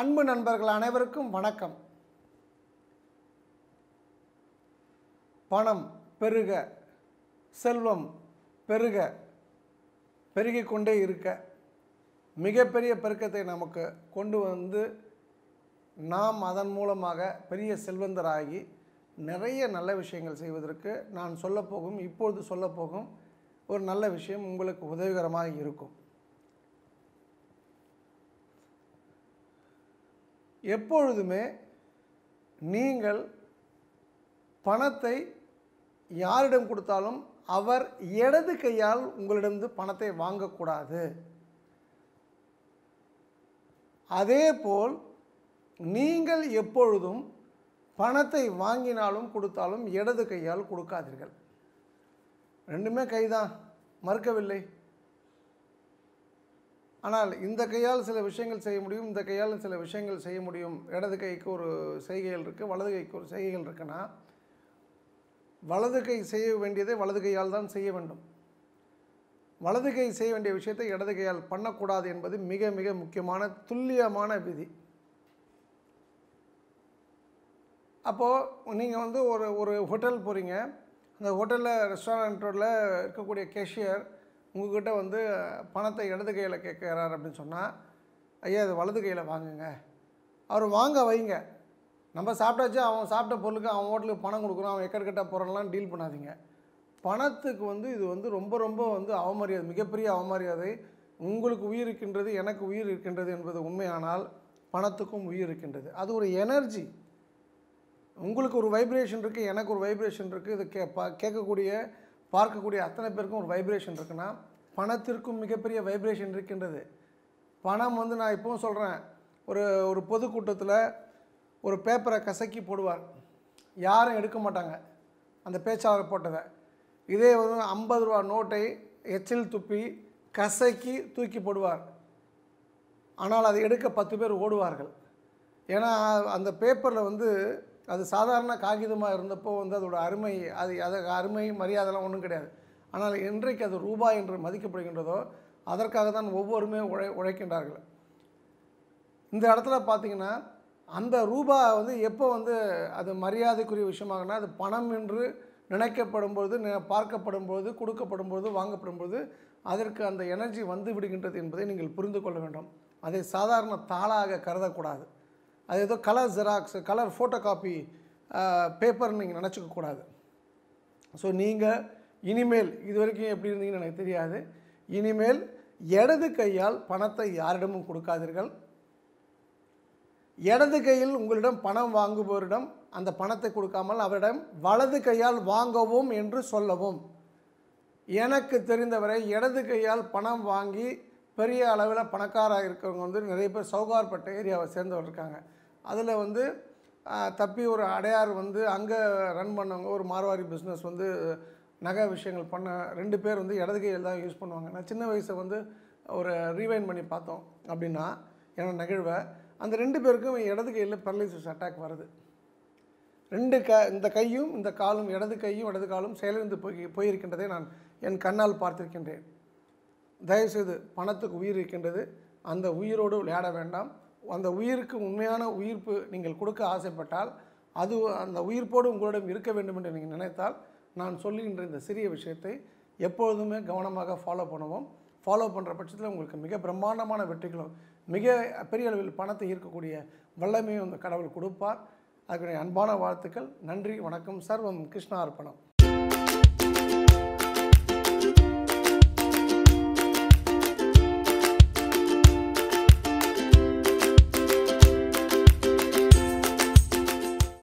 அன்பு நண்பர்கள் அனைவருக்கும் வணக்கம் பணம் பெருக செல்வம் பெருக பெருகிக்கொண்டே இருக்க மிகப்பெரிய பெருக்கத்தை நமக்கு கொண்டு வந்து நாம் அதன் மூலமாக பெரிய செல்வந்தராகி நிறைய நல்ல விஷயங்கள் செய்வதற்கு நான் சொல்லப்போகும் இப்பொழுது சொல்லப்போகும் ஒரு நல்ல விஷயம் உங்களுக்கு உதவிகரமாக இருக்கும் எப்பொழுதுமே நீங்கள் பணத்தை யாரிடம் கொடுத்தாலும் அவர் இடது கையால் உங்களிடமிருந்து பணத்தை வாங்கக்கூடாது அதே போல் நீங்கள் எப்பொழுதும் பணத்தை வாங்கினாலும் கொடுத்தாலும் இடது கையால் கொடுக்காதீர்கள் ரெண்டுமே கைதான் மறுக்கவில்லை ஆனால் இந்த கையால் சில விஷயங்கள் செய்ய முடியும் இந்த கையால் சில விஷயங்கள் செய்ய முடியும் இடது கைக்கு ஒரு செய்கைகள் இருக்குது வலது கைக்கு ஒரு செய்கைகள் இருக்குன்னா வலது கை செய்ய வேண்டியதை வலது கையால் தான் செய்ய வேண்டும் வலது கை செய்ய வேண்டிய விஷயத்தை இடது கையால் பண்ணக்கூடாது என்பது மிக மிக முக்கியமான துல்லியமான விதி அப்போது நீங்கள் வந்து ஒரு ஒரு ஹோட்டல் போகிறீங்க அந்த ஹோட்டலில் ரெஸ்டாரண்ட்டில் இருக்கக்கூடிய கேஷியர் உங்ககிட்ட வந்து பணத்தை இடது கையில் கேட்குறாரு அப்படின்னு சொன்னால் ஐயா அது வலது கையில் வாங்குங்க அவர் வாங்க வைங்க நம்ம சாப்பிட்டாச்சு அவன் சாப்பிட்ட பொருளுக்கு அவன் ஹோட்டலுக்கு பணம் கொடுக்குறான் அவன் எக்கட்கட்ட பொருள்லாம் டீல் பண்ணாதீங்க பணத்துக்கு வந்து இது வந்து ரொம்ப ரொம்ப வந்து அவமரியாதை மிகப்பெரிய அவமரியாதை உங்களுக்கு உயிர் இருக்கின்றது எனக்கு உயிர் இருக்கின்றது என்பது உண்மையானால் பணத்துக்கும் உயிர் இருக்கின்றது அது ஒரு எனர்ஜி உங்களுக்கு ஒரு வைப்ரேஷன் இருக்குது எனக்கு ஒரு வைப்ரேஷன் இருக்குது இது கே கேட்கக்கூடிய பார்க்கக்கூடிய அத்தனை பேருக்கும் ஒரு வைப்ரேஷன் இருக்குன்னா பணத்திற்கும் மிகப்பெரிய வைப்ரேஷன் இருக்கின்றது பணம் வந்து நான் இப்போவும் சொல்கிறேன் ஒரு ஒரு பொதுக்கூட்டத்தில் ஒரு பேப்பரை கசக்கி போடுவார் யாரும் எடுக்க மாட்டாங்க அந்த பேச்சாளர் போட்டதை இதே வந்து ஐம்பது ரூபா நோட்டை எச்சில் துப்பி கசக்கி தூக்கி போடுவார் ஆனால் அதை எடுக்க பத்து பேர் ஓடுவார்கள் ஏன்னா அந்த பேப்பரில் வந்து அது சாதாரண காகிதமாக இருந்தப்போ வந்து அதோட அருமை அது அது அருமை மரியாதைலாம் ஒன்றும் கிடையாது ஆனால் இன்றைக்கு அது ரூபாய் என்று மதிக்கப்படுகின்றதோ அதற்காக தான் ஒவ்வொருமே உழை உழைக்கின்றார்கள் இந்த இடத்துல பார்த்திங்கன்னா அந்த ரூபா வந்து எப்போ வந்து அது மரியாதைக்குரிய விஷயமாகனா அது பணம் என்று நினைக்கப்படும் பொழுது பார்க்கப்படும் பொழுது கொடுக்கப்படும் பொழுது வாங்கப்படும் பொழுது அதற்கு அந்த எனர்ஜி வந்து விடுகின்றது என்பதை நீங்கள் புரிந்து கொள்ள வேண்டும் அதை சாதாரண தாளாக கருதக்கூடாது அது ஏதோ colour xerox colour photocopy பேப்பர்னு நீங்கள் நினச்சிக்கக்கூடாது ஸோ நீங்கள் இனிமேல் இது வரைக்கும் எப்படி இருந்தீங்கன்னு எனக்கு தெரியாது இனிமேல் இடது கையால் பணத்தை யாரிடமும் கொடுக்காதீர்கள் இடது கையில் உங்களிடம் பணம் வாங்குபவரிடம் அந்த பணத்தை கொடுக்காமல் அவரிடம் வலது கையால் வாங்கவும் என்று சொல்லவும் எனக்கு தெரிந்தவரை இடது கையால் பணம் வாங்கி பெரிய அளவில் பணக்காராக இருக்கிறவங்க வந்து நிறைய பேர் சௌகார்பட்ட ஏரியாவை சேர்ந்தவர் இருக்காங்க அதில் வந்து தப்பி ஒரு அடையார் வந்து அங்கே ரன் பண்ணவங்க ஒரு மார்வாரி பிஸ்னஸ் வந்து நகை விஷயங்கள் பண்ண ரெண்டு பேர் வந்து இடது கையில் தான் யூஸ் பண்ணுவாங்க நான் சின்ன வயசை வந்து ஒரு ரீவைன் பண்ணி பார்த்தோம் அப்படின்னா என நிகழ்வை அந்த ரெண்டு பேருக்கும் இடது கையில் பெரலைசிஸ் அட்டாக் வருது ரெண்டு க இந்த கையும் இந்த காலும் இடது கையும் இடது காலும் செயலிழந்து போய் போயிருக்கின்றதை நான் என் கண்ணால் பார்த்திருக்கின்றேன் தயவுசெய்து பணத்துக்கு உயிர் இருக்கின்றது அந்த உயிரோடு விளையாட வேண்டாம் அந்த உயிருக்கு உண்மையான உயிர்ப்பு நீங்கள் கொடுக்க ஆசைப்பட்டால் அது அந்த உயிர்ப்போடு உங்களிடம் இருக்க வேண்டும் என்று நீங்கள் நினைத்தால் நான் சொல்லுகின்ற இந்த சிறிய விஷயத்தை எப்பொழுதுமே கவனமாக ஃபாலோ பண்ணுவோம் ஃபாலோ பண்ணுற பட்சத்தில் உங்களுக்கு மிக பிரம்மாண்டமான வெற்றிகளும் மிக பெரிய அளவில் பணத்தை ஈர்க்கக்கூடிய வல்லமையும் அந்த கடவுள் கொடுப்பார் அதுக்குடைய அன்பான வாழ்த்துக்கள் நன்றி வணக்கம் சர்வம் கிருஷ்ணா அர்ப்பணம்